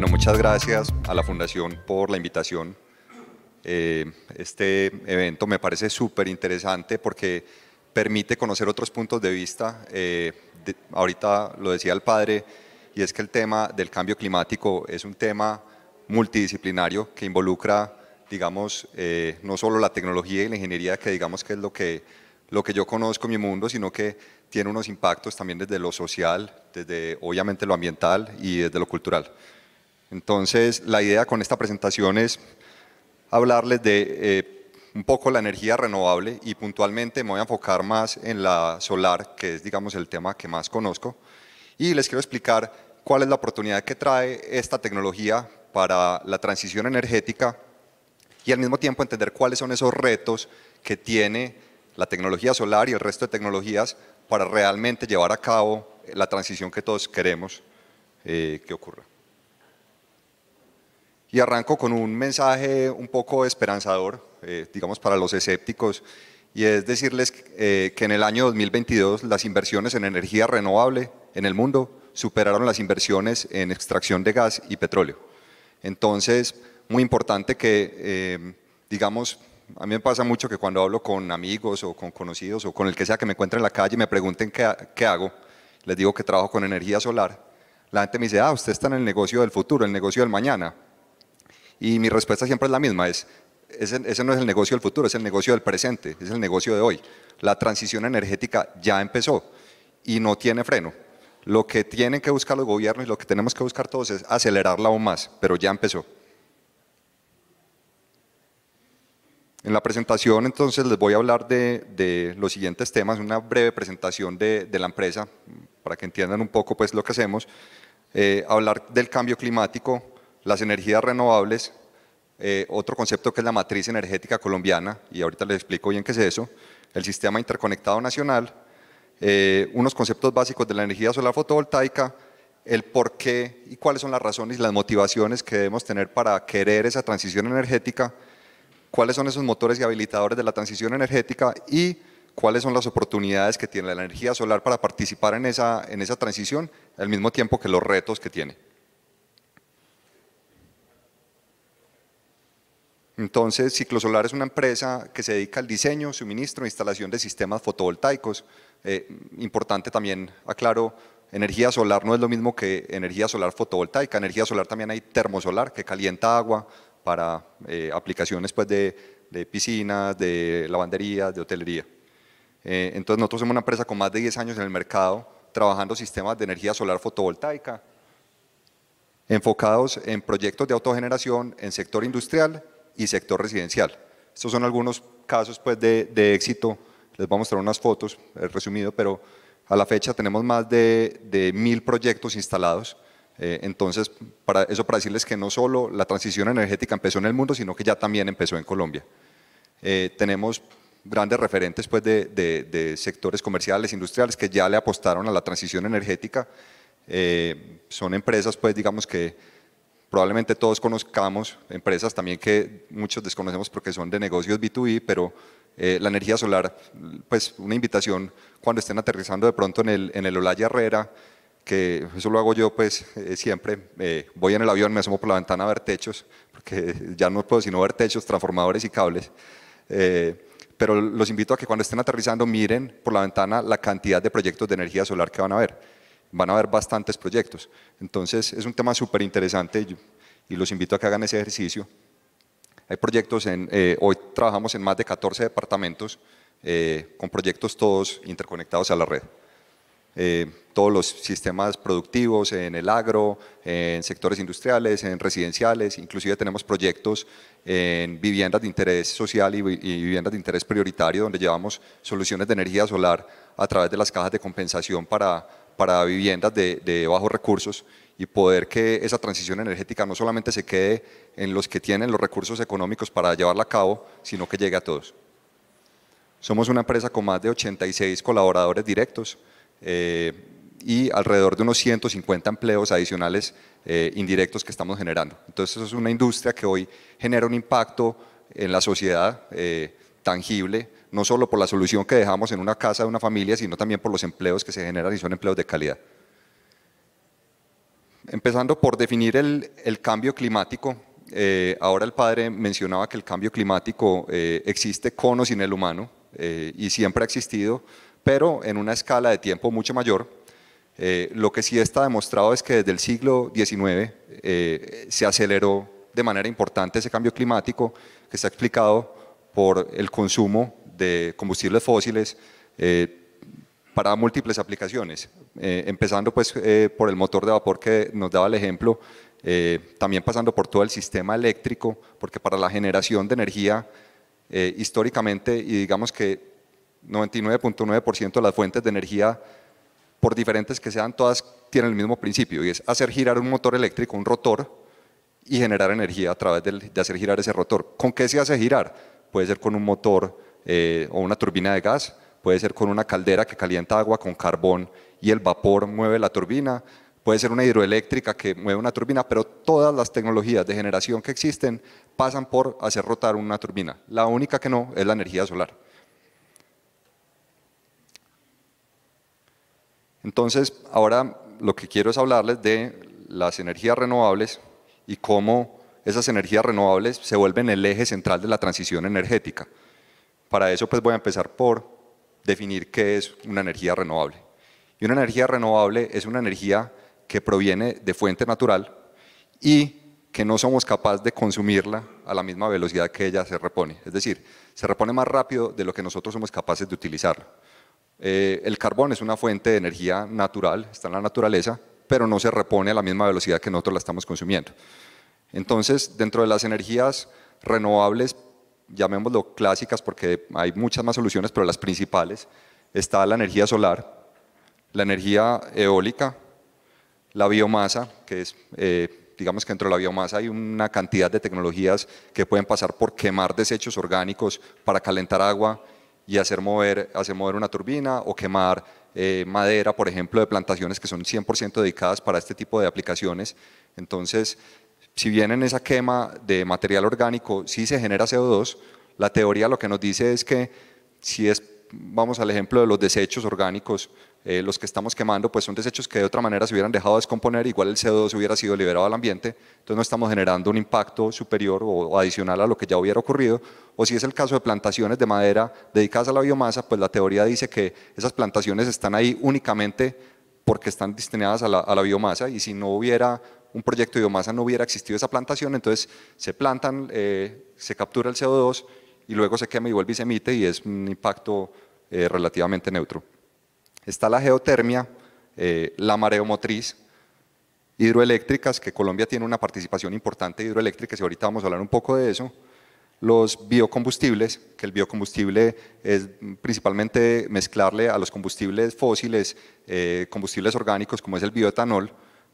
Bueno, muchas gracias a la Fundación por la invitación. Eh, este evento me parece súper interesante porque permite conocer otros puntos de vista. Eh, ahorita lo decía el padre, y es que el tema del cambio climático es un tema multidisciplinario que involucra, digamos, eh, no solo la tecnología y la ingeniería, que digamos que es lo que, lo que yo conozco en mi mundo, sino que tiene unos impactos también desde lo social, desde obviamente lo ambiental y desde lo cultural. Entonces, la idea con esta presentación es hablarles de eh, un poco la energía renovable y puntualmente me voy a enfocar más en la solar, que es, digamos, el tema que más conozco. Y les quiero explicar cuál es la oportunidad que trae esta tecnología para la transición energética y al mismo tiempo entender cuáles son esos retos que tiene la tecnología solar y el resto de tecnologías para realmente llevar a cabo la transición que todos queremos eh, que ocurra. Y arranco con un mensaje un poco esperanzador, eh, digamos, para los escépticos, y es decirles eh, que en el año 2022 las inversiones en energía renovable en el mundo superaron las inversiones en extracción de gas y petróleo. Entonces, muy importante que, eh, digamos, a mí me pasa mucho que cuando hablo con amigos o con conocidos o con el que sea que me encuentre en la calle y me pregunten qué, qué hago, les digo que trabajo con energía solar. La gente me dice, ah, usted está en el negocio del futuro, el negocio del mañana. Y mi respuesta siempre es la misma, es ese, no es el negocio del futuro, es el negocio del presente, es el negocio de hoy. La transición energética ya empezó y no tiene freno. Lo que tienen que buscar los gobiernos y lo que tenemos que buscar todos es acelerarla aún más, pero ya empezó. En la presentación entonces les voy a hablar de, los siguientes temas, una breve presentación de, la empresa para que entiendan un poco pues lo que hacemos, eh, hablar del cambio climático, las energías renovables, eh, otro concepto que es la matriz energética colombiana, y ahorita les explico bien qué es eso, el sistema interconectado nacional, eh, unos conceptos básicos de la energía solar fotovoltaica, el por qué y cuáles son las razones y las motivaciones que debemos tener para querer esa transición energética, cuáles son esos motores y habilitadores de la transición energética y cuáles son las oportunidades que tiene la energía solar para participar en esa, en esa transición, al mismo tiempo que los retos que tiene. Entonces, Ciclosolar es una empresa que se dedica al diseño, suministro e instalación de sistemas fotovoltaicos. Eh, importante también, aclaro, energía solar no es lo mismo que energía solar fotovoltaica. Energía solar también hay termosolar, que calienta agua para eh, aplicaciones pues, de, piscinas, de lavandería, de hotelería. Eh, entonces, nosotros somos una empresa con más de 10 años en el mercado, trabajando sistemas de energía solar fotovoltaica, enfocados en proyectos de autogeneración en sector industrial y sector residencial. Estos son algunos casos pues, de, éxito, les voy a mostrar unas fotos, eh, resumido, pero a la fecha tenemos más de, mil proyectos instalados, eh, entonces para eso para decirles que no solo la transición energética empezó en el mundo, sino que ya también empezó en Colombia. Eh, tenemos grandes referentes pues, de, sectores comerciales, industriales que ya le apostaron a la transición energética, son empresas pues digamos que Probablemente todos conozcamos empresas también que muchos desconocemos porque son de negocios B2B, pero eh, la energía solar, pues una invitación cuando estén aterrizando de pronto en el, en el Olaya Herrera, que eso lo hago yo pues eh, siempre, eh, voy en el avión, me asomo por la ventana a ver techos, porque ya no puedo sino ver techos, transformadores y cables. pero los invito a que cuando estén aterrizando miren por la ventana la cantidad de proyectos de energía solar que van a ver van a haber bastantes proyectos. Entonces es un tema súper interesante y los invito a que hagan ese ejercicio. Hay proyectos, en, eh, hoy trabajamos en más de 14 departamentos eh, con proyectos todos interconectados a la red. Eh, todos los sistemas productivos en el agro, en sectores industriales, en residenciales, inclusive tenemos proyectos en viviendas de interés social y, viviendas de interés prioritario donde llevamos soluciones de energía solar a través de las cajas de compensación para para viviendas de, bajos recursos y poder que esa transición energética no solamente se quede en los que tienen los recursos económicos para llevarla a cabo, sino que llegue a todos. Somos una empresa con más de 86 colaboradores directos eh, y alrededor de unos 150 empleos adicionales eh, indirectos que estamos generando. Entonces, es una industria que hoy genera un impacto en la sociedad eh, tangible, no solo por la solución que dejamos en una casa de una familia, sino también por los empleos que se generan y son empleos de calidad. Empezando por definir el, cambio climático, eh, ahora el padre mencionaba que el cambio climático eh, existe con o sin el humano eh, y siempre ha existido, pero en una escala de tiempo mucho mayor. lo que sí está demostrado es que desde el siglo XIX se aceleró de manera importante ese cambio climático que se ha explicado por el consumo de combustibles fósiles eh, para múltiples aplicaciones, eh, empezando pues eh, por el motor de vapor que nos daba el ejemplo, también pasando por todo el sistema eléctrico, porque para la generación de energía históricamente y digamos que 99.9% de las fuentes de energía, por diferentes que sean, todas tienen el mismo principio y es hacer girar un motor eléctrico, un rotor, y generar energía a través de hacer girar ese rotor. ¿Con qué se hace girar? puede ser con un motor eh, o una turbina de gas, puede ser con una caldera que calienta agua con carbón y el vapor mueve la turbina, puede ser una hidroeléctrica que mueve una turbina, pero todas las tecnologías de generación que existen pasan por hacer rotar una turbina. La única que no es la energía solar. Entonces, ahora lo que quiero es hablarles de las energías renovables y cómo esas energías renovables se vuelven el eje central de la transición energética. Para eso pues voy a empezar por definir qué es una energía renovable. Y una energía renovable es una energía que proviene de fuente natural y que no somos capaces de consumirla a la misma velocidad que ella se repone. Es decir, se repone más rápido de lo que nosotros somos capaces de utilizarla. Eh, el carbón es una fuente de energía natural, está en la naturaleza, pero no se repone a la misma velocidad que nosotros la estamos consumiendo. Entonces, dentro de las energías renovables, llamémoslo clásicas porque hay muchas más soluciones, pero las principales, está la energía solar, la energía eólica, la biomasa, que es, eh, digamos que dentro de la biomasa hay una cantidad de tecnologías que pueden pasar por quemar desechos orgánicos para calentar agua y hacer mover, hacer mover una turbina o quemar eh, madera, por ejemplo, de plantaciones que son 100% dedicadas para este tipo de aplicaciones. Entonces, si bien en esa quema de material orgánico sí se genera CO2, la teoría lo que nos dice es que si es, vamos al ejemplo de los desechos orgánicos, eh, los que estamos quemando, pues son desechos que de otra manera se hubieran dejado descomponer, igual el CO2 hubiera sido liberado al ambiente, entonces no estamos generando un impacto superior o adicional a lo que ya hubiera ocurrido, o si es el caso de plantaciones de madera dedicadas a la biomasa, pues la teoría dice que esas plantaciones están ahí únicamente porque están destinadas a a la biomasa y si no hubiera un proyecto de biomasa no hubiera existido esa plantación, entonces se plantan, eh, se captura el CO2 y luego se quema y vuelve y se emite y es un impacto eh, relativamente neutro. Está la geotermia, eh, la mareomotriz, hidroeléctricas, que Colombia tiene una participación importante hidroeléctrica hidroeléctricas y ahorita vamos a hablar un poco de eso, los biocombustibles, que el biocombustible es principalmente mezclarle a los combustibles fósiles, combustibles orgánicos como es el bioetanol,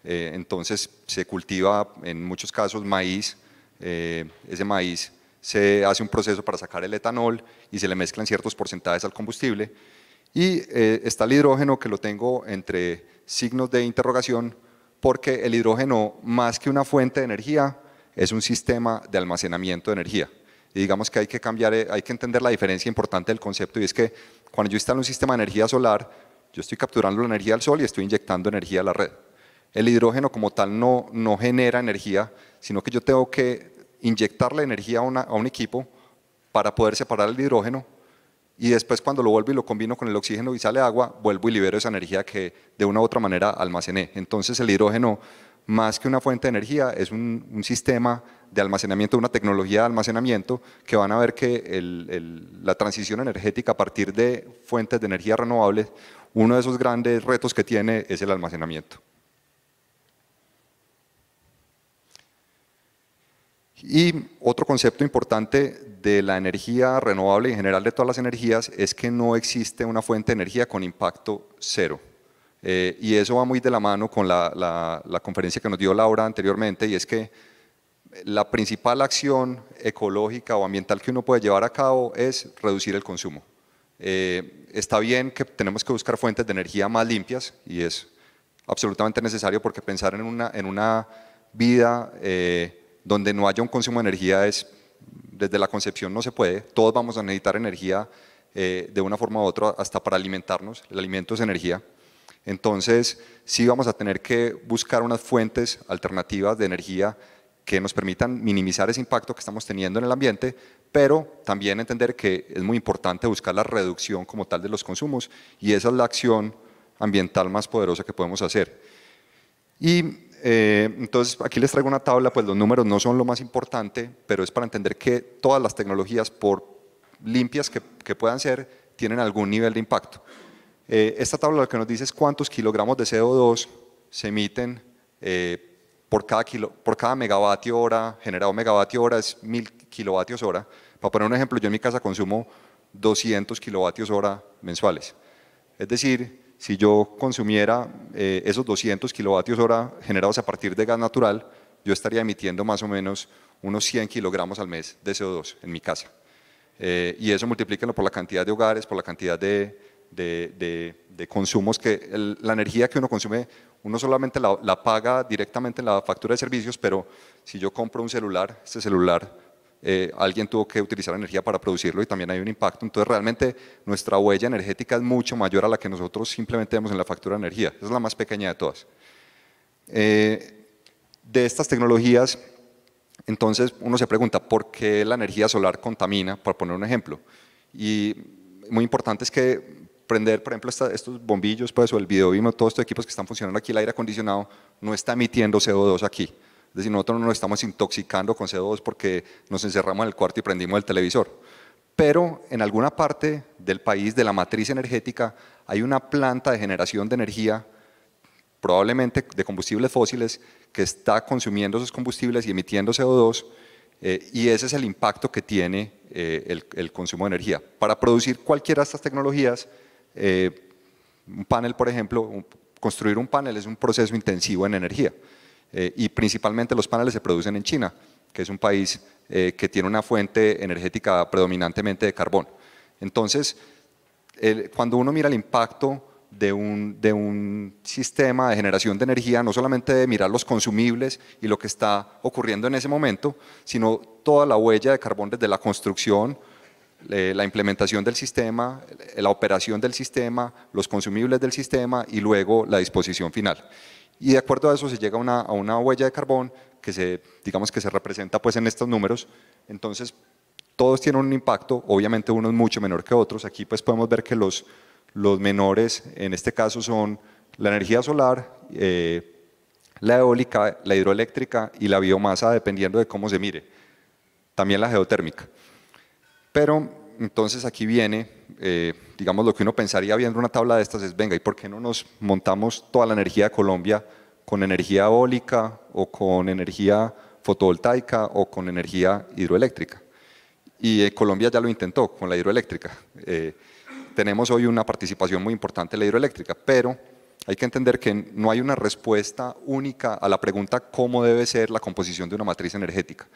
eh, entonces se cultiva en muchos casos maíz, eh, ese maíz se hace un proceso para sacar el etanol y se le mezclan ciertos porcentajes al combustible. Y eh, está el hidrógeno que lo tengo entre signos de interrogación porque el hidrógeno más que una fuente de energía es un sistema de almacenamiento de energía. Y digamos que hay que cambiar, hay que entender la diferencia importante del concepto y es que cuando yo instalo un sistema de energía solar, yo estoy capturando la energía del sol y estoy inyectando energía a la red. El hidrógeno como tal no, no genera energía, sino que yo tengo que inyectar la energía a, un equipo para poder separar el hidrógeno y después cuando lo vuelvo y lo combino con el oxígeno y sale agua, vuelvo y libero esa energía que de una u otra manera almacené. Entonces el hidrógeno, más que una fuente de energía, es un, sistema de almacenamiento, una tecnología de almacenamiento que van a ver que la transición energética a partir de fuentes de energía renovables, uno de esos grandes retos que tiene es el almacenamiento. Y otro concepto importante de la energía renovable y en general de todas las energías es que no existe una fuente de energía con impacto cero. Eh, y eso va muy de la mano con la, conferencia que nos dio Laura anteriormente y es que la principal acción ecológica o ambiental que uno puede llevar a cabo es reducir el consumo. Eh, está bien que tenemos que buscar fuentes de energía más limpias y es absolutamente necesario porque pensar en una, vida eh, donde no haya un consumo de energía es, desde la concepción no se puede, todos vamos a necesitar energía eh, de una forma u otra hasta para alimentarnos, el alimento es energía. Entonces, sí vamos a tener que buscar unas fuentes alternativas de energía que nos permitan minimizar ese impacto que estamos teniendo en el ambiente, pero también entender que es muy importante buscar la reducción como tal de los consumos y esa es la acción ambiental más poderosa que podemos hacer. Y eh, entonces, aquí les traigo una tabla, pues los números no son lo más importante, pero es para entender que todas las tecnologías, por limpias que, puedan ser, tienen algún nivel de impacto. Eh, esta tabla lo que nos dice es cuántos kilogramos de CO2 se emiten eh, por, cada kilo, por cada megavatio hora, generado megavatio hora es mil kilovatios hora. Para poner un ejemplo, yo en mi casa consumo 200 kilovatios hora mensuales. Es decir, si yo consumiera eh, esos 200 kilovatios hora generados a partir de gas natural, yo estaría emitiendo más o menos unos 100 kilogramos al mes de CO2 en mi casa. Eh, y eso multiplíquenlo por la cantidad de hogares, por la cantidad de, de, consumos que la energía que uno consume, uno solamente la, la, paga directamente en la factura de servicios, pero si yo compro un celular, este celular eh, alguien tuvo que utilizar energía para producirlo y también hay un impacto. Entonces realmente nuestra huella energética es mucho mayor a la que nosotros simplemente vemos en la factura de energía. es la más pequeña de todas. Eh, de estas tecnologías, entonces uno se pregunta, ¿por qué la energía solar contamina? Para poner un ejemplo. Y muy importante es que prender, por ejemplo, estos bombillos, pues, o el vino. todos estos equipos que están funcionando aquí, el aire acondicionado, no está emitiendo CO2 aquí. Es decir, nosotros no nos estamos intoxicando con CO2 porque nos encerramos en el cuarto y prendimos el televisor. Pero en alguna parte del país, de la matriz energética, hay una planta de generación de energía, probablemente de combustibles fósiles, que está consumiendo esos combustibles y emitiendo CO2, eh, y ese es el impacto que tiene eh, el, consumo de energía. Para producir cualquiera de estas tecnologías, eh, un panel, por ejemplo, construir un panel es un proceso intensivo en energía. Eh, y principalmente los paneles se producen en China, que es un país eh, que tiene una fuente energética predominantemente de carbón. Entonces, cuando uno mira el impacto de un, de un, sistema de generación de energía, no solamente de mirar los consumibles y lo que está ocurriendo en ese momento, sino toda la huella de carbón desde la construcción, la implementación del sistema, la operación del sistema, los consumibles del sistema y luego la disposición final y de acuerdo a eso se llega a una, a una huella de carbón que se, digamos que se representa pues en estos números. Entonces, todos tienen un impacto, obviamente uno es mucho menor que otros. Aquí pues podemos ver que los, los menores en este caso son la energía solar, eh, la eólica, la hidroeléctrica y la biomasa, dependiendo de cómo se mire. También la geotérmica. Pero entonces aquí viene, eh, digamos, lo que uno pensaría viendo una tabla de estas es, venga, ¿y por qué no nos montamos toda la energía de Colombia con energía eólica o con energía fotovoltaica o con energía hidroeléctrica? Y eh, Colombia ya lo intentó con la hidroeléctrica. Eh, tenemos hoy una participación muy importante en la hidroeléctrica, pero hay que entender que no hay una respuesta única a la pregunta cómo debe ser la composición de una matriz energética.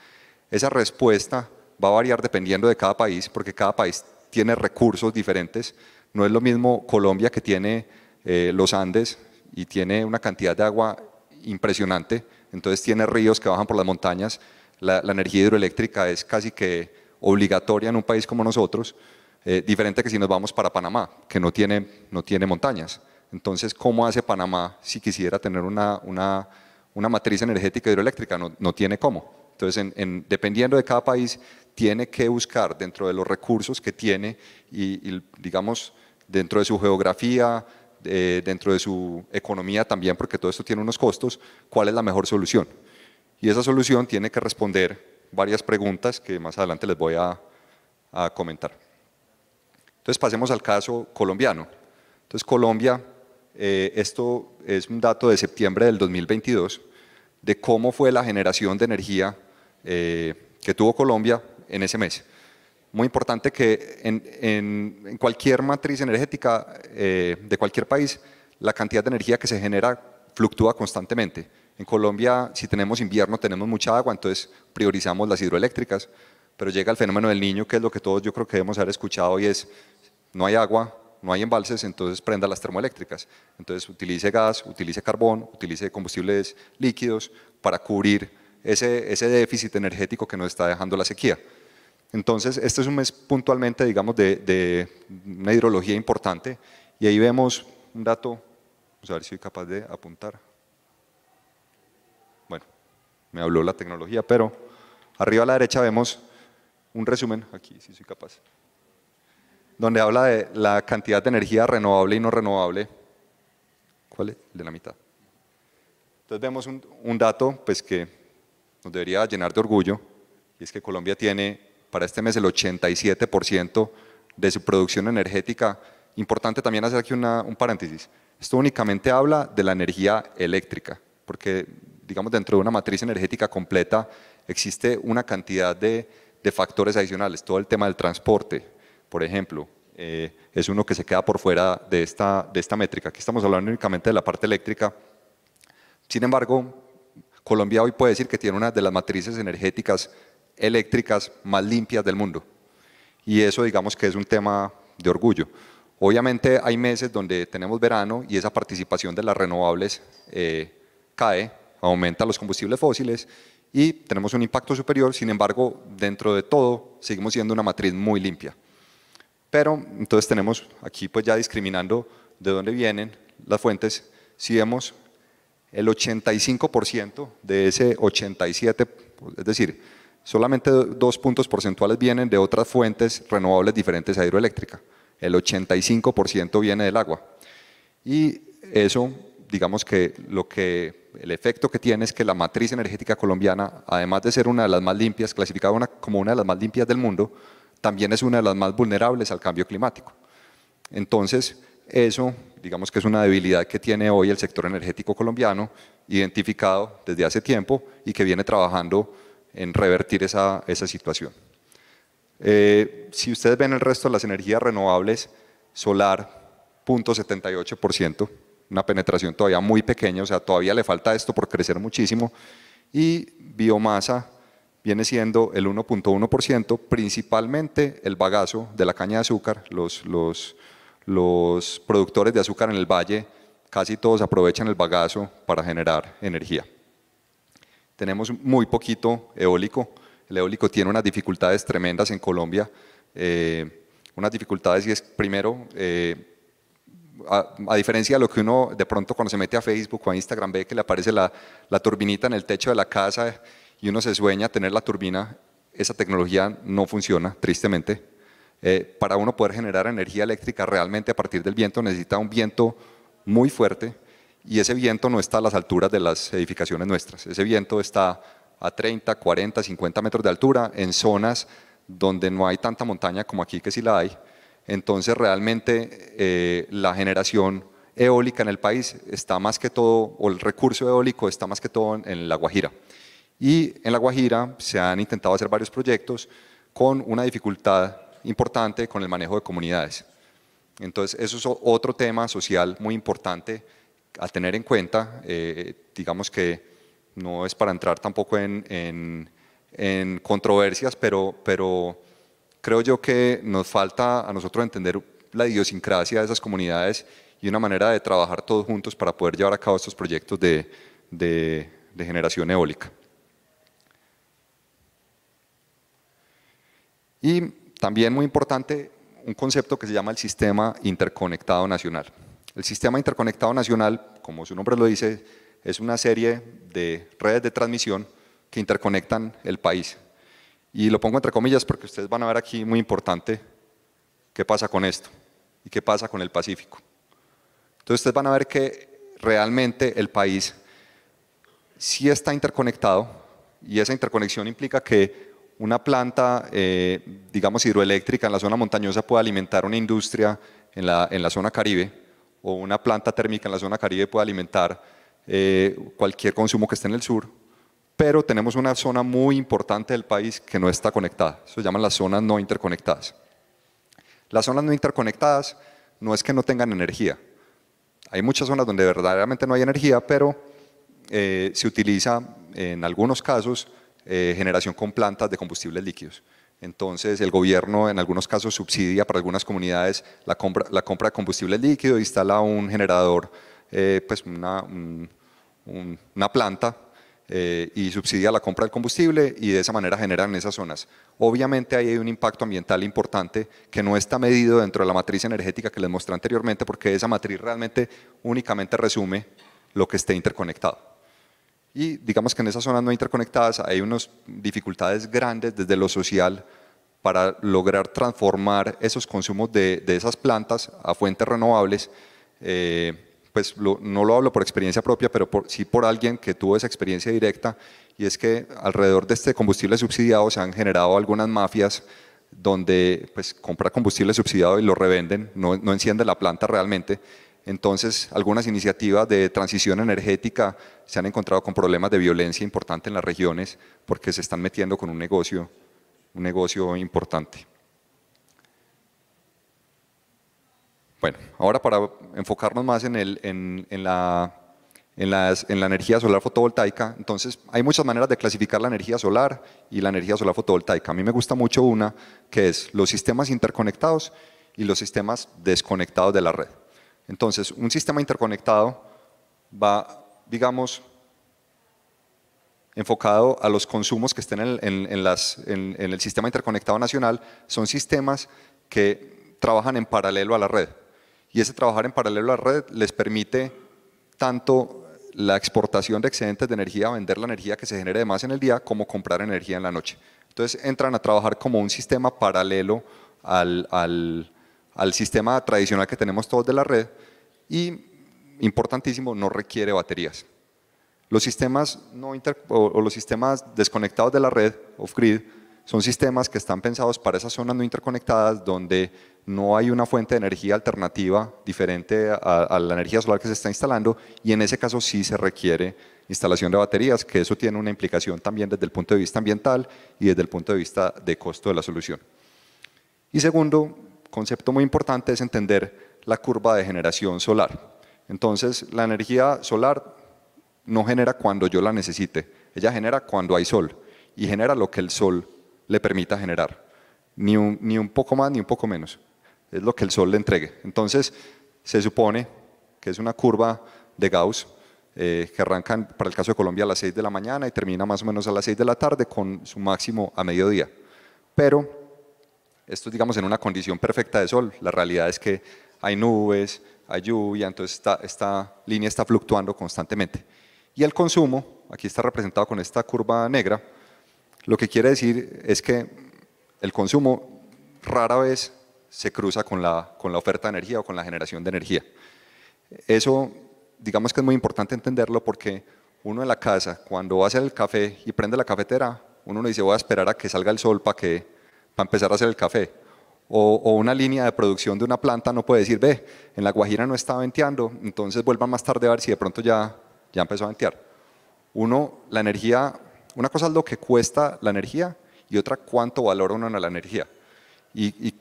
Esa respuesta va a variar dependiendo de cada país, porque cada país tiene recursos diferentes. No es lo mismo Colombia que tiene eh, los Andes y tiene una cantidad de agua impresionante, entonces tiene ríos que bajan por las montañas, la, energía hidroeléctrica es casi que obligatoria en un país como nosotros, eh, diferente que si nos vamos para Panamá, que no tiene, no tiene montañas. Entonces, ¿cómo hace Panamá si quisiera tener una, matriz energética hidroeléctrica? no tiene cómo. Entonces, dependiendo de cada país, tiene que buscar dentro de los recursos que tiene y, digamos, dentro de su geografía, eh, dentro de su economía también, porque todo esto tiene unos costos, cuál es la mejor solución. Y esa solución tiene que responder varias preguntas que más adelante les voy a, comentar. Entonces pasemos al caso colombiano. Entonces Colombia, eh, esto es un dato de septiembre del 2022, de cómo fue la generación de energía eh, que tuvo Colombia en ese mes. Muy importante que en, cualquier matriz energética eh, de cualquier país, la cantidad de energía que se genera fluctúa constantemente. En Colombia, si tenemos invierno, tenemos mucha agua, entonces priorizamos las hidroeléctricas, pero llega el fenómeno del niño, que es lo que todos yo creo que debemos haber escuchado, y es, no hay agua, no hay embalses, entonces prenda las termoeléctricas. Entonces utilice gas, utilice carbón, utilice combustibles líquidos para cubrir ese, déficit energético que nos está dejando la sequía. Entonces, este es un mes puntualmente, digamos, de, una hidrología importante y ahí vemos un dato, vamos a ver si soy capaz de apuntar. Bueno, me habló la tecnología, pero arriba a la derecha vemos un resumen, aquí si soy capaz, donde habla de la cantidad de energía renovable y no renovable. ¿Cuál es? De la mitad. Entonces vemos un, un dato pues, que debería llenar de orgullo, y es que Colombia tiene para este mes el 87% de su producción energética. Importante también hacer aquí un paréntesis. Esto únicamente habla de la energía eléctrica, porque digamos dentro de una matriz energética completa existe una cantidad de, factores adicionales. Todo el tema del transporte, por ejemplo, eh, es uno que se queda por fuera de esta, de esta métrica. Aquí estamos hablando únicamente de la parte eléctrica. Sin embargo, Colombia hoy puede decir que tiene una de las matrices energéticas eléctricas más limpias del mundo. Y eso digamos que es un tema de orgullo. Obviamente hay meses donde tenemos verano y esa participación de las renovables eh, cae, aumenta los combustibles fósiles y tenemos un impacto superior, sin embargo, dentro de todo, seguimos siendo una matriz muy limpia. Pero entonces tenemos aquí pues ya discriminando de dónde vienen las fuentes, si vemos el 85% de ese 87%, es decir, solamente dos puntos porcentuales vienen de otras fuentes renovables diferentes a hidroeléctrica. El 85% viene del agua. Y eso, digamos que lo que el efecto que tiene es que la matriz energética colombiana, además de ser una de las más limpias, clasificada como una de las más limpias del mundo, también es una de las más vulnerables al cambio climático. Entonces, eso, digamos que es una debilidad que tiene hoy el sector energético colombiano, identificado desde hace tiempo y que viene trabajando en revertir esa, situación. Eh, si ustedes ven el resto de las energías renovables, solar, 0.78%, una penetración todavía muy pequeña, o sea, todavía le falta esto por crecer muchísimo, y biomasa viene siendo el 1.1%, principalmente el bagazo de la caña de azúcar, los, los los productores de azúcar en el valle casi todos aprovechan el bagazo para generar energía. Tenemos muy poquito eólico. El eólico tiene unas dificultades tremendas en Colombia. Eh, unas dificultades y es primero, eh, a, diferencia de lo que uno de pronto cuando se mete a Facebook o a Instagram ve que le aparece la, la turbinita en el techo de la casa y uno se sueña tener la turbina, esa tecnología no funciona, tristemente eh, para uno poder generar energía eléctrica realmente a partir del viento necesita un viento muy fuerte y ese viento no está a las alturas de las edificaciones nuestras. Ese viento está a 30, 40, 50 metros de altura en zonas donde no hay tanta montaña como aquí que sí la hay. Entonces realmente eh, la generación eólica en el país está más que todo, o el recurso eólico está más que todo en, en La Guajira. Y en La Guajira se han intentado hacer varios proyectos con una dificultad importante con el manejo de comunidades. Entonces, eso es otro tema social muy importante a tener en cuenta. Eh, digamos que no es para entrar tampoco en, en, controversias, pero, pero creo yo que nos falta a nosotros entender la idiosincrasia de esas comunidades y una manera de trabajar todos juntos para poder llevar a cabo estos proyectos de, de, de generación eólica. Y también muy importante un concepto que se llama el sistema interconectado nacional. El sistema interconectado nacional, como su nombre lo dice, es una serie de redes de transmisión que interconectan el país. Y lo pongo entre comillas porque ustedes van a ver aquí muy importante qué pasa con esto y qué pasa con el Pacífico. Entonces ustedes van a ver que realmente el país sí está interconectado y esa interconexión implica que una planta, eh, digamos, hidroeléctrica en la zona montañosa puede alimentar una industria en la, zona caribe o una planta térmica en la zona caribe puede alimentar eh, cualquier consumo que esté en el sur, pero tenemos una zona muy importante del país que no está conectada. Eso se llaman las zonas no interconectadas. Las zonas no interconectadas no es que no tengan energía. Hay muchas zonas donde verdaderamente no hay energía, pero eh, se utiliza en algunos casos eh, generación con plantas de combustibles líquidos. Entonces el gobierno en algunos casos subsidia para algunas comunidades la compra, de combustible líquido, instala un generador, eh, pues una, planta eh, y subsidia la compra del combustible y de esa manera generan esas zonas. Obviamente ahí hay un impacto ambiental importante que no está medido dentro de la matriz energética que les mostré anteriormente porque esa matriz realmente únicamente resume lo que esté interconectado. Y digamos que en esas zonas no interconectadas hay unas dificultades grandes desde lo social para lograr transformar esos consumos de, esas plantas a fuentes renovables. Eh, pues no lo hablo por experiencia propia, pero sí por alguien que tuvo esa experiencia directa, y es que alrededor de este combustible subsidiado se han generado algunas mafias donde pues, compra combustible subsidiado y lo revenden, no, no enciende la planta realmente, entonces, algunas iniciativas de transición energética se han encontrado con problemas de violencia importante en las regiones porque se están metiendo con un negocio, un negocio importante. Bueno, ahora para enfocarnos más en, en, la energía solar fotovoltaica. Entonces, hay muchas maneras de clasificar la energía solar y la energía solar fotovoltaica. A mí me gusta mucho una que es los sistemas interconectados y los sistemas desconectados de la red. Entonces, un sistema interconectado va, digamos, enfocado a los consumos que estén en, el sistema interconectado nacional, son sistemas que trabajan en paralelo a la red. Y ese trabajar en paralelo a la red les permite tanto la exportación de excedentes de energía, vender la energía que se genere de más en el día, como comprar energía en la noche. Entonces entran a trabajar como un sistema paralelo al al sistema tradicional que tenemos todos de la red y, importantísimo, no requiere baterías. Los sistemas, no o los sistemas desconectados de la red, off-grid, son sistemas que están pensados para esas zonas no interconectadas donde no hay una fuente de energía alternativa diferente a, a, la energía solar que se está instalando y en ese caso sí se requiere instalación de baterías, que eso tiene una implicación también desde el punto de vista ambiental y desde el punto de vista de costo de la solución. Y segundo, concepto muy importante es entender la curva de generación solar. Entonces, la energía solar no genera cuando yo la necesite, ella genera cuando hay sol y genera lo que el sol le permita generar, ni un, poco más ni un poco menos, es lo que el sol le entregue. Entonces, se supone que es una curva de Gauss eh, que arranca para el caso de Colombia, a las 6 de la mañana y termina más o menos a las 6 de la tarde con su máximo a mediodía. Pero esto digamos, en una condición perfecta de sol. La realidad es que hay nubes, hay lluvia, entonces esta, línea está fluctuando constantemente. Y el consumo, aquí está representado con esta curva negra, lo que quiere decir es que el consumo rara vez se cruza con la, con la oferta de energía o con la generación de energía. Eso, digamos que es muy importante entenderlo porque uno en la casa, cuando hace el café y prende la cafetera, uno no dice voy a esperar a que salga el sol para que para empezar a hacer el café. O, una línea de producción de una planta no puede decir, ve, en La Guajira no está venteando, entonces vuelvan más tarde a ver si de pronto ya, ya empezó a ventear. Uno, la energía, una cosa es lo que cuesta la energía y otra cuánto valora uno la energía. Y,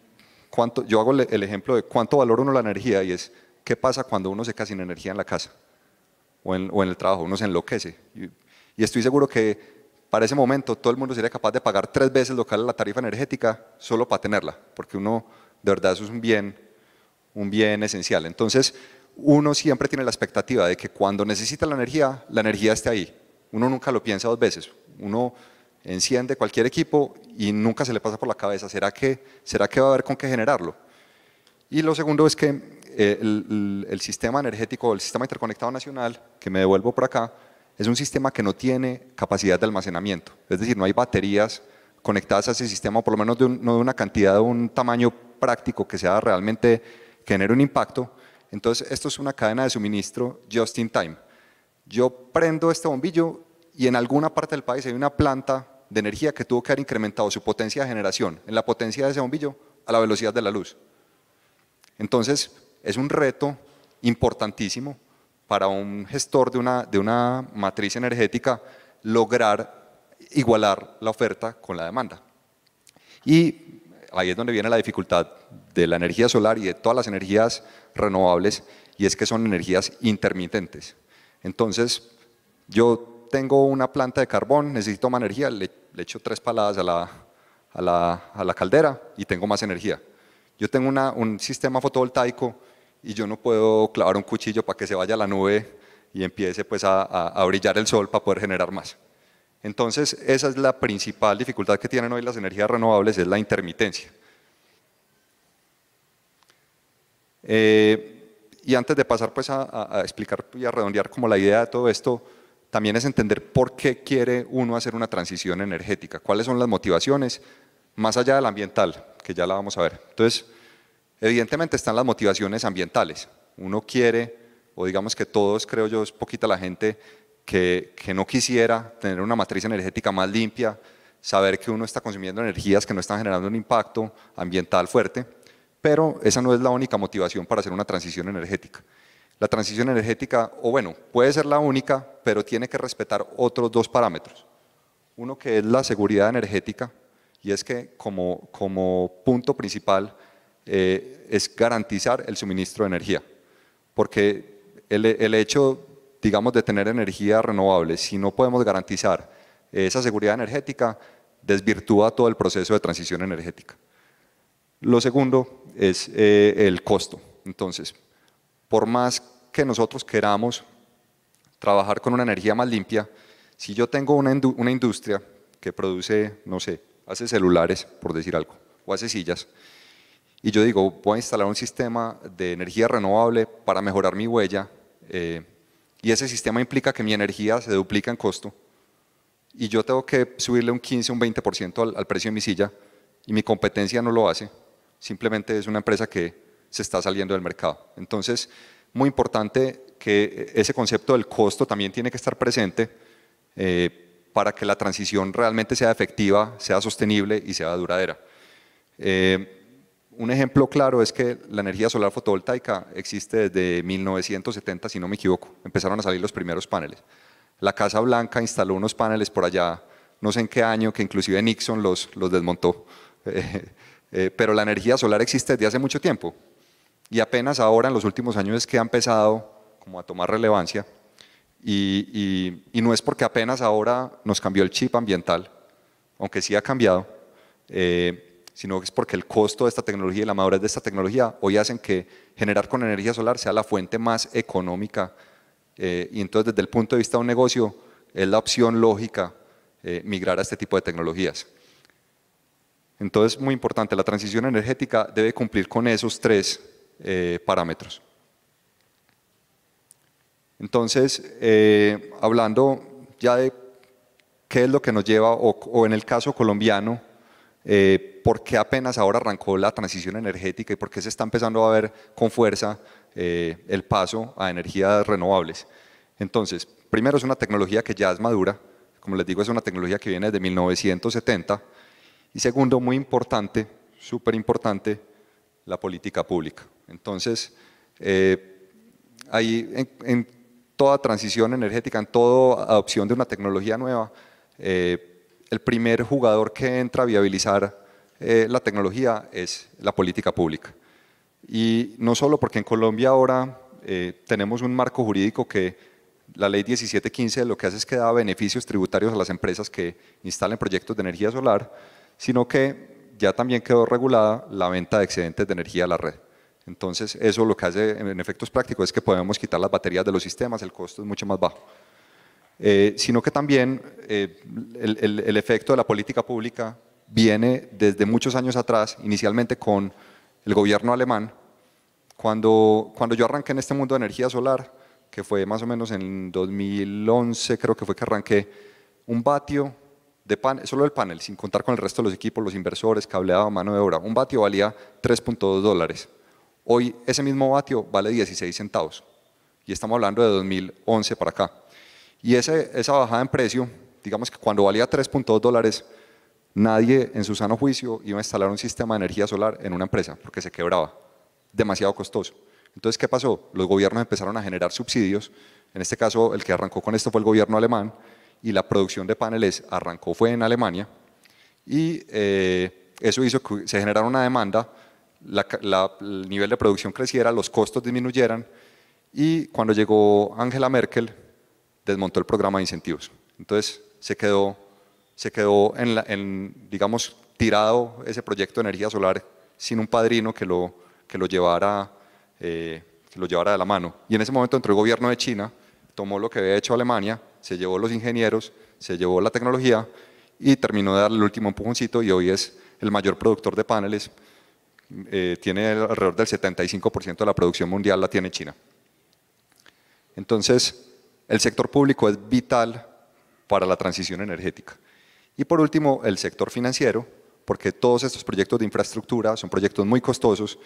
cuánto, yo hago el ejemplo de cuánto valora uno la energía y es, ¿qué pasa cuando uno se queda sin energía en la casa? O en, el trabajo, uno se enloquece. y estoy seguro que para ese momento todo el mundo sería capaz de pagar tres veces lo que la tarifa energética solo para tenerla, porque uno, de verdad, eso es un bien, un bien esencial. Entonces, uno siempre tiene la expectativa de que cuando necesita la energía, la energía esté ahí. Uno nunca lo piensa dos veces. Uno enciende cualquier equipo y nunca se le pasa por la cabeza, ¿será que, será que va a haber con qué generarlo? Y lo segundo es que eh, el, el sistema energético, el sistema interconectado nacional, que me devuelvo por acá, es un sistema que no tiene capacidad de almacenamiento, es decir, no hay baterías conectadas a ese sistema, por lo menos de no de una cantidad, de un tamaño práctico que sea realmente, que genere un impacto. Entonces, esto es una cadena de suministro just in time. Yo prendo este bombillo y en alguna parte del país hay una planta de energía que tuvo que haber incrementado su potencia de generación en la potencia de ese bombillo a la velocidad de la luz. Entonces, es un reto importantísimo para un gestor de una, matriz energética lograr igualar la oferta con la demanda. Y ahí es donde viene la dificultad de la energía solar y de todas las energías renovables, y es que son energías intermitentes. Entonces, yo tengo una planta de carbón, necesito más energía, le, echo tres paladas a la, caldera y tengo más energía. Yo tengo un sistema fotovoltaico y yo no puedo clavar un cuchillo para que se vaya la nube y empiece pues a, a, brillar el sol para poder generar más. Entonces, esa es la principal dificultad que tienen hoy las energías renovables, es la intermitencia. Eh, y antes de pasar pues a, explicar y a redondear como la idea de todo esto, también es entender por qué quiere uno hacer una transición energética, cuáles son las motivaciones, más allá del ambiental, que ya la vamos a ver. Entonces, Evidentemente están las motivaciones ambientales. Uno quiere, o digamos que todos, creo yo, es poquita la gente que, no quisiera tener una matriz energética más limpia, saber que uno está consumiendo energías que no están generando un impacto ambiental fuerte, pero esa no es la única motivación para hacer una transición energética. La transición energética, o bueno, puede ser la única, pero tiene que respetar otros dos parámetros. Uno que es la seguridad energética, y es que como punto principal eh, es garantizar el suministro de energía, porque el, hecho, digamos, de tener energía renovable, si no podemos garantizar esa seguridad energética, desvirtúa todo el proceso de transición energética. Lo segundo es eh, el costo. Entonces, por más que nosotros queramos trabajar con una energía más limpia, si yo tengo una industria que produce, no sé, hace celulares, por decir algo, o hace sillas, y yo digo, voy a instalar un sistema de energía renovable para mejorar mi huella, eh, y ese sistema implica que mi energía se duplica en costo, y yo tengo que subirle un 15, un 20% al, al precio de mi silla, y mi competencia no lo hace, simplemente es una empresa que se está saliendo del mercado. Entonces, muy importante que ese concepto del costo también tiene que estar presente eh, para que la transición realmente sea efectiva, sea sostenible y sea duradera. Eh, un ejemplo claro es que la energía solar fotovoltaica existe desde 1970, si no me equivoco. Empezaron a salir los primeros paneles. La Casa Blanca instaló unos paneles por allá, no sé en qué año, que inclusive Nixon los, los desmontó. Eh, eh, pero la energía solar existe desde hace mucho tiempo. Y apenas ahora, en los últimos años, es que ha empezado como a tomar relevancia. Y, no es porque apenas ahora nos cambió el chip ambiental, aunque sí ha cambiado. Eh, sino que es porque el costo de esta tecnología y la madurez de esta tecnología hoy hacen que generar con energía solar sea la fuente más económica. Eh, y entonces desde el punto de vista de un negocio es la opción lógica eh, migrar a este tipo de tecnologías. Entonces, muy importante, la transición energética debe cumplir con esos tres eh, parámetros. Entonces, hablando ya de qué es lo que nos lleva, o en el caso colombiano, eh, por qué apenas ahora arrancó la transición energética y por qué se está empezando a ver con fuerza eh, el paso a energías renovables. Entonces, primero es una tecnología que ya es madura, como les digo, es una tecnología que viene desde 1970. Y segundo, muy importante, súper importante, la política pública. Entonces, eh, ahí en, toda transición energética, en toda adopción de una tecnología nueva, eh, el primer jugador que entra a viabilizar eh, la tecnología es la política pública. Y no solo porque en Colombia ahora eh, tenemos un marco jurídico que la ley 1715 lo que hace es que da beneficios tributarios a las empresas que instalen proyectos de energía solar, sino que ya también quedó regulada la venta de excedentes de energía a la red. Entonces eso lo que hace en efectos prácticos es que podemos quitar las baterías de los sistemas, el costo es mucho más bajo. Eh, sino que también eh, el, efecto de la política pública viene desde muchos años atrás, inicialmente con el gobierno alemán. Cuando, cuando yo arranqué en este mundo de energía solar, que fue más o menos en 2011, creo que fue que arranqué, un vatio de panel, solo el panel, sin contar con el resto de los equipos, los inversores, cableado, mano de obra, un vatio valía 3.2 dólares. Hoy ese mismo vatio vale 16 centavos y estamos hablando de 2011 para acá. Y esa bajada en precio, digamos que cuando valía 3.2 dólares, nadie en su sano juicio iba a instalar un sistema de energía solar en una empresa porque se quebraba, demasiado costoso. Entonces, ¿qué pasó? Los gobiernos empezaron a generar subsidios, en este caso el que arrancó con esto fue el gobierno alemán, y la producción de paneles arrancó fue en Alemania, y eh, eso hizo que se generara una demanda, el nivel de producción creciera, los costos disminuyeran, y cuando llegó Angela Merkel, desmontó el programa de incentivos. Entonces se quedó, se quedó en, en, digamos, tirado ese proyecto de energía solar sin un padrino que lo, que lo, llevara, eh, lo llevara de la mano. Y en ese momento entró el gobierno de China, tomó lo que había hecho Alemania, se llevó los ingenieros, se llevó la tecnología y terminó de darle el último empujoncito y hoy es el mayor productor de paneles. Eh, tiene alrededor del 75% de la producción mundial la tiene China. Entonces, el sector público es vital para la transición energética. Y por último, el sector financiero, porque todos estos proyectos de infraestructura son proyectos muy costosos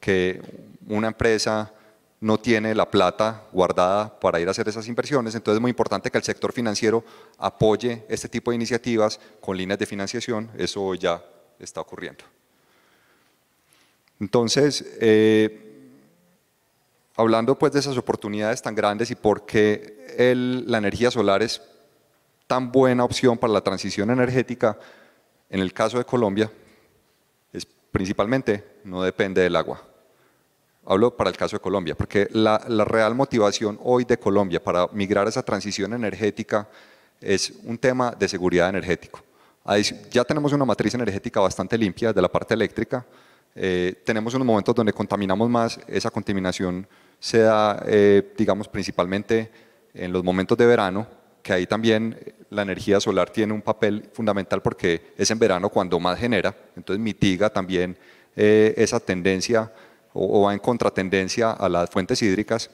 que una empresa no tiene la plata guardada para ir a hacer esas inversiones, entonces es muy importante que el sector financiero apoye este tipo de iniciativas con líneas de financiación, eso ya está ocurriendo. Entonces, eh, hablando pues de esas oportunidades tan grandes y por qué la energía solar es tan buena opción para la transición energética, en el caso de Colombia, es principalmente no depende del agua. Hablo para el caso de Colombia, porque la, real motivación hoy de Colombia para migrar a esa transición energética es un tema de seguridad energética. Ya tenemos una matriz energética bastante limpia de la parte eléctrica, eh, tenemos unos momentos donde contaminamos más, esa contaminación sea da, eh, digamos, principalmente en los momentos de verano, que ahí también eh, la energía solar tiene un papel fundamental porque es en verano cuando más genera, entonces mitiga también eh, esa tendencia o, o, va en contratendencia a las fuentes hídricas.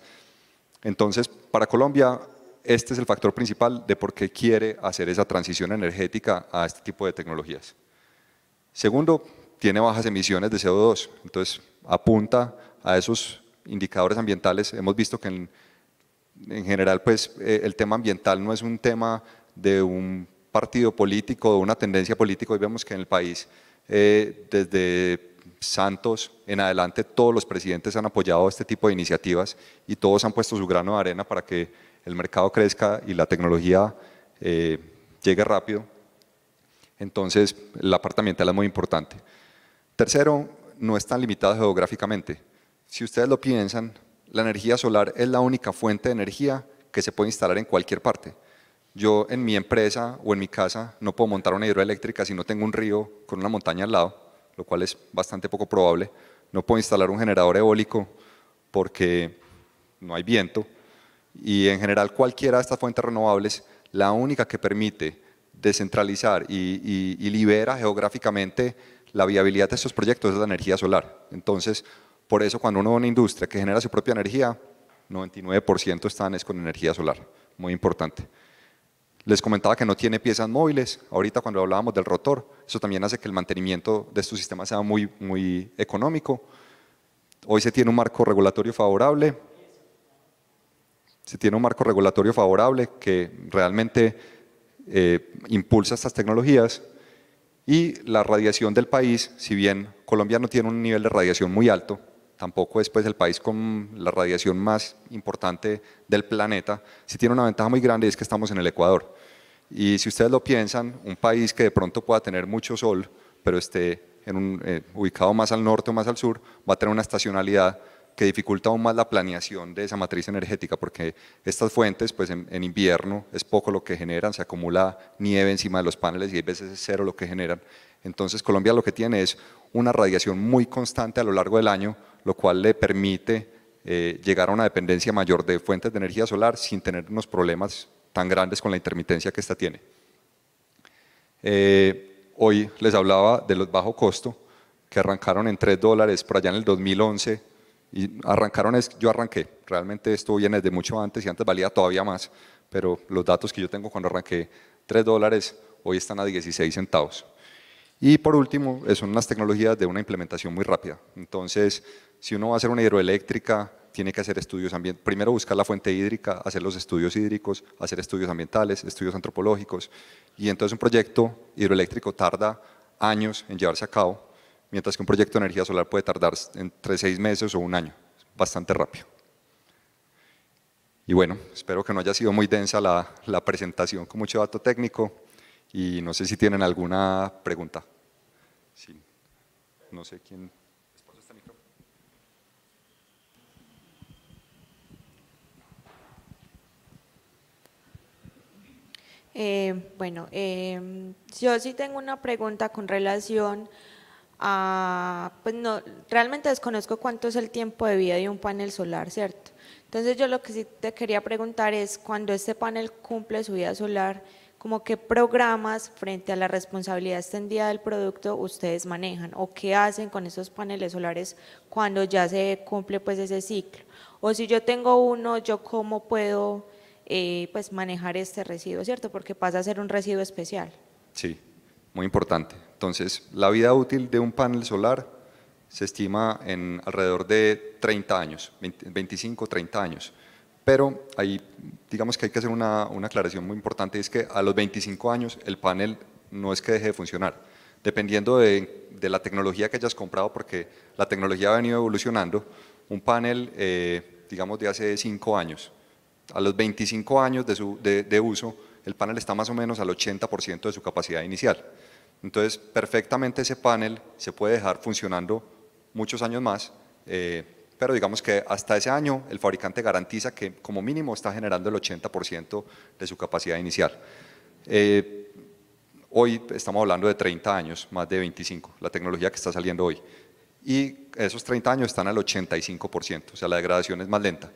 Entonces, para Colombia, este es el factor principal de por qué quiere hacer esa transición energética a este tipo de tecnologías. Segundo, tiene bajas emisiones de CO2, entonces apunta a esos indicadores ambientales, hemos visto que en, general pues, eh, el tema ambiental no es un tema de un partido político, de una tendencia política, hoy vemos que en el país eh, desde Santos en adelante todos los presidentes han apoyado este tipo de iniciativas y todos han puesto su grano de arena para que el mercado crezca y la tecnología eh, llegue rápido. Entonces, la parte ambiental es muy importante. Tercero, no están limitadas geográficamente. Si ustedes lo piensan, la energía solar es la única fuente de energía que se puede instalar en cualquier parte. Yo en mi empresa o en mi casa no puedo montar una hidroeléctrica si no tengo un río con una montaña al lado, lo cual es bastante poco probable. No puedo instalar un generador eólico porque no hay viento. Y en general cualquiera de estas fuentes renovables, la única que permite descentralizar y, libera geográficamente la viabilidad de estos proyectos es la energía solar. Entonces, por eso cuando uno va una industria que genera su propia energía, 99% están es con energía solar, muy importante. Les comentaba que no tiene piezas móviles, ahorita cuando hablábamos del rotor, eso también hace que el mantenimiento de estos sistemas sea muy, muy económico. Hoy se tiene un marco regulatorio favorable, se tiene un marco regulatorio favorable que realmente eh, impulsa estas tecnologías y la radiación del país, si bien Colombia no tiene un nivel de radiación muy alto, tampoco es pues, el país con la radiación más importante del planeta, si tiene una ventaja muy grande es que estamos en el Ecuador. Y si ustedes lo piensan, un país que de pronto pueda tener mucho sol, pero esté eh, ubicado más al norte o más al sur, va a tener una estacionalidad que dificulta aún más la planeación de esa matriz energética, porque estas fuentes, pues en, en, invierno es poco lo que generan, se acumula nieve encima de los paneles y hay veces es cero lo que generan. Entonces Colombia lo que tiene es una radiación muy constante a lo largo del año, lo cual le permite eh, llegar a una dependencia mayor de fuentes de energía solar sin tener unos problemas tan grandes con la intermitencia que esta tiene. Eh, hoy les hablaba de los bajo costo, que arrancaron en 3 dólares por allá en el 2011, y arrancaron, yo arranqué, realmente esto viene desde mucho antes y antes valía todavía más, pero los datos que yo tengo cuando arranqué 3 dólares, hoy están a 16 centavos. Y por último, eh, son unas tecnologías de una implementación muy rápida. Entonces, si uno va a hacer una hidroeléctrica, tiene que hacer estudios ambientales, primero buscar la fuente hídrica, hacer los estudios hídricos, hacer estudios ambientales, estudios antropológicos, y entonces un proyecto hidroeléctrico tarda años en llevarse a cabo, mientras que un proyecto de energía solar puede tardar entre seis meses o un año, bastante rápido. Y bueno, espero que no haya sido muy densa la presentación con mucho dato técnico, y no sé si tienen alguna pregunta. Sí. No sé quién. Eh, bueno, em, yo sí tengo una pregunta con relación a, pues no, realmente desconozco cuánto es el tiempo de vida de un panel solar, ¿cierto? Entonces yo lo que sí te quería preguntar es, cuando este panel cumple su vida solar, como qué programas frente a la responsabilidad extendida del producto ustedes manejan o qué hacen con esos paneles solares cuando ya se cumple pues ese ciclo. O si yo tengo uno, yo cómo puedo eh, pues manejar este residuo, ¿cierto? Porque pasa a ser un residuo especial. Sí, muy importante. Entonces, la vida útil de un panel solar se estima en alrededor de 30 años, 25-30 años. Pero ahí digamos que hay que hacer una, una aclaración muy importante, es que a los 25 años el panel no es que deje de funcionar, dependiendo de, de la tecnología que hayas comprado, porque la tecnología ha venido evolucionando, un panel, eh, digamos, de hace 5 años, a los 25 años de, su, uso, el panel está más o menos al 80% de su capacidad inicial. Entonces, perfectamente ese panel se puede dejar funcionando muchos años más, eh, pero digamos que hasta ese año el fabricante garantiza que como mínimo está generando el 80% de su capacidad inicial. Eh, hoy estamos hablando de 30 años, más de 25, la tecnología que está saliendo hoy. Y esos 30 años están al 85%, o sea, la degradación es más lenta.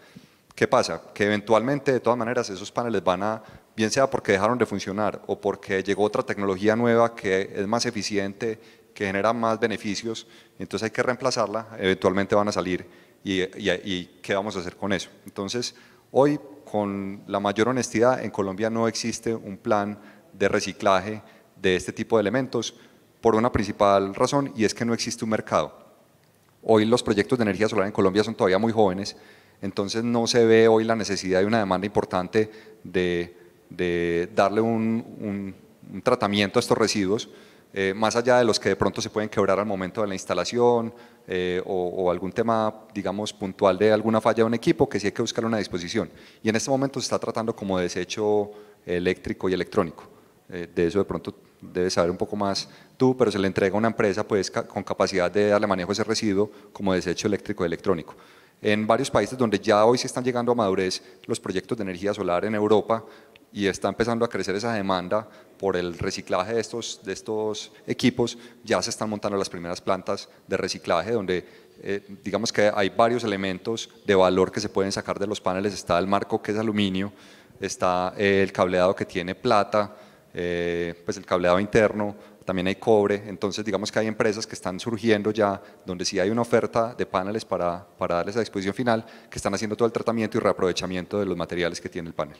¿Qué pasa? Que eventualmente, de todas maneras, esos paneles van a, bien sea porque dejaron de funcionar o porque llegó otra tecnología nueva que es más eficiente, que genera más beneficios, entonces hay que reemplazarla, eventualmente van a salir y, qué vamos a hacer con eso. Entonces, hoy, con la mayor honestidad, en Colombia no existe un plan de reciclaje de este tipo de elementos por una principal razón y es que no existe un mercado. Hoy los proyectos de energía solar en Colombia son todavía muy jóvenes, entonces no se ve hoy la necesidad de una demanda importante de, darle un, tratamiento a estos residuos eh, más allá de los que de pronto se pueden quebrar al momento de la instalación eh, o, algún tema, digamos, puntual de alguna falla de un equipo, que sí hay que buscar una disposición. Y en este momento se está tratando como desecho eléctrico y electrónico. Eh, de eso de pronto debes saber un poco más tú, pero se le entrega a una empresa pues, con capacidad de darle manejo a ese residuo como desecho eléctrico y electrónico. En varios países donde ya hoy se están llegando a madurez los proyectos de energía solar en Europa, y está empezando a crecer esa demanda por el reciclaje de estos, de estos equipos ya se están montando las primeras plantas de reciclaje donde eh, digamos que hay varios elementos de valor que se pueden sacar de los paneles, está el marco que es aluminio, está el cableado que tiene plata, eh, pues el cableado interno, también hay cobre, entonces digamos que hay empresas que están surgiendo ya, donde sí hay una oferta de paneles para, para darles a disposición final, que están haciendo todo el tratamiento y reaprovechamiento de los materiales que tiene el panel.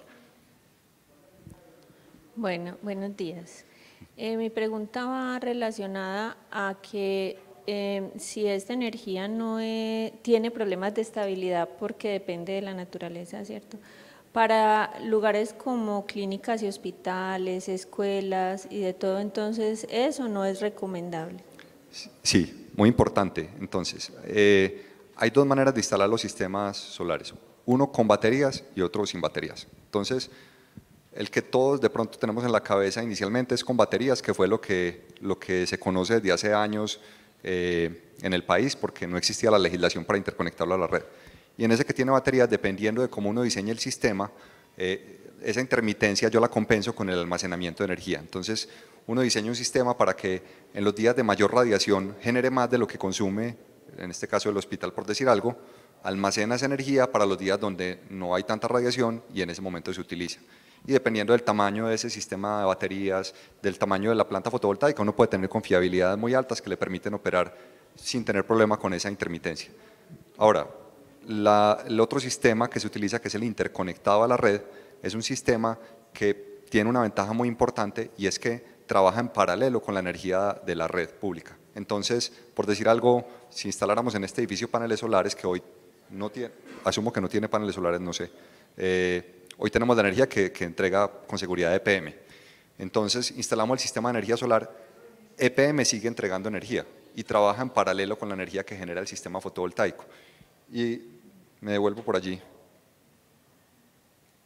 Bueno, buenos días. Eh, mi pregunta va relacionada a que em, si esta energía no eh, tiene problemas de estabilidad porque depende de la naturaleza, ¿cierto? Para lugares como clínicas y hospitales, escuelas y de todo, entonces eso no es recomendable. Sí, muy importante. Entonces, eh, hay dos maneras de instalar los sistemas solares, uno con baterías y otro sin baterías. Entonces, el que todos de pronto tenemos en la cabeza inicialmente es con baterías, que fue lo que, lo que se conoce desde hace años eh, en el país, porque no existía la legislación para interconectarlo a la red. Y en ese que tiene baterías, dependiendo de cómo uno diseña el sistema, eh, esa intermitencia yo la compenso con el almacenamiento de energía. Entonces, uno diseña un sistema para que en los días de mayor radiación genere más de lo que consume, en este caso el hospital por decir algo, almacena esa energía para los días donde no hay tanta radiación y en ese momento se utiliza y dependiendo del tamaño de ese sistema de baterías, del tamaño de la planta fotovoltaica, uno puede tener confiabilidades muy altas que le permiten operar sin tener problema con esa intermitencia. Ahora, el otro sistema que se utiliza, que es el interconectado a la red, es un sistema que tiene una ventaja muy importante y es que trabaja en paralelo con la energía de la red pública. Entonces, por decir algo, si instaláramos en este edificio paneles solares, que hoy no tiene, asumo que no tiene paneles solares, no sé, eh, hoy tenemos la energía que, entrega con seguridad EPM. Entonces instalamos el sistema de energía solar, EPM sigue entregando energía y trabaja en paralelo con la energía que genera el sistema fotovoltaico. Y me devuelvo por allí,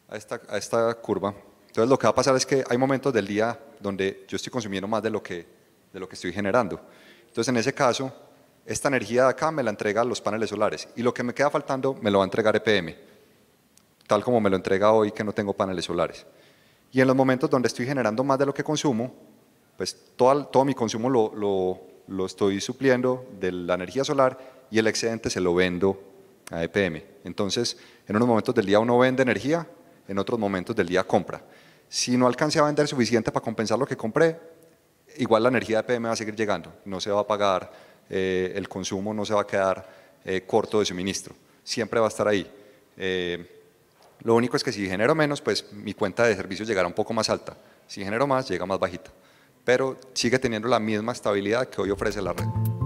a esta, curva. Entonces lo que va a pasar es que hay momentos del día donde yo estoy consumiendo más de lo que, de lo que estoy generando. Entonces en ese caso, esta energía de acá me la entrega los paneles solares y lo que me queda faltando me lo va a entregar EPM tal como me lo entrega hoy que no tengo paneles solares. Y en los momentos donde estoy generando más de lo que consumo, pues todo, todo mi consumo lo, lo, estoy supliendo de la energía solar y el excedente se lo vendo a EPM. Entonces, en unos momentos del día uno vende energía, en otros momentos del día compra. Si no alcancé a vender suficiente para compensar lo que compré, igual la energía de EPM va a seguir llegando, no se va a pagar, eh, el consumo no se va a quedar eh, corto de suministro, siempre va a estar ahí. Eh, lo único es que si genero menos, pues mi cuenta de servicios llegará un poco más alta. Si genero más, llega más bajita. Pero sigue teniendo la misma estabilidad que hoy ofrece la red.